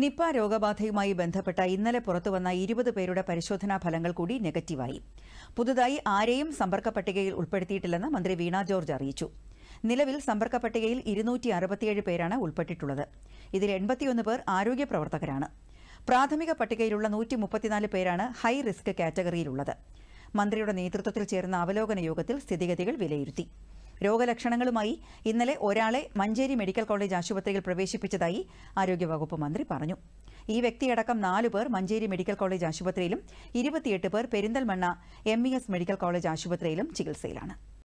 Nipah രോഗബാധയുമായി ബന്ധപ്പെട്ട ഇന്നലെ പുറത്തുവന്ന ഇരുപത് പേരുടെ പരിശോധനാ ഫലങ്ങൾ കൂടി നെഗറ്റീവായി പുതുതായി ആരെയും സമ്പർക്ക പട്ടികയിൽ ഉൾപ്പെടുത്തിയിട്ടില്ലെന്ന് മന്ത്രി വീണ ജോർജ് അറിയിച്ചു നിലവിൽ സമ്പർക്ക പട്ടികയിൽ ഇരുന്നൂറ്റി അറുപത്തിയേഴ് പേരാണ് ഉൾപ്പെട്ടിട്ടുള്ളത് ഇതിൽ എൺപത്തിയൊന്ന് പേർ ആരോഗ്യ പ്രവർത്തകരാണ് പ്രാഥമിക പട്ടികയിലുള്ള നൂറ്റി മുപ്പത്തിനാല് പേരാണ് ഹൈ റിസ്ക് കാറ്റഗറിയിലുള്ളത് മന്ത്രിയുടെ നേതൃത്വത്തിൽ ചേർന്ന അവലോകന യോഗത്തിൽ സ്ഥിതിഗതികൾ വിലയിരുത്തി രോഗലക്ഷണങ്ങളുമായി ഇന്നലെ ഒരാളെ മഞ്ചേരി മെഡിക്കൽ കോളേജ് ആശുപത്രിയിൽ പ്രവേശിപ്പിച്ചതായി ആരോഗ്യവകുപ്പ് മന്ത്രി പറഞ്ഞു ഈ വ്യക്തിയടക്കം നാലു പേർ മഞ്ചേരി മെഡിക്കൽ കോളേജ് ആശുപത്രിയിലും ഇരുപത്തിയെട്ട് പേർ പെരിന്തൽമണ്ണ എം മെഡിക്കൽ കോളേജ് ആശുപത്രിയിലും ചികിത്സയിലാണ്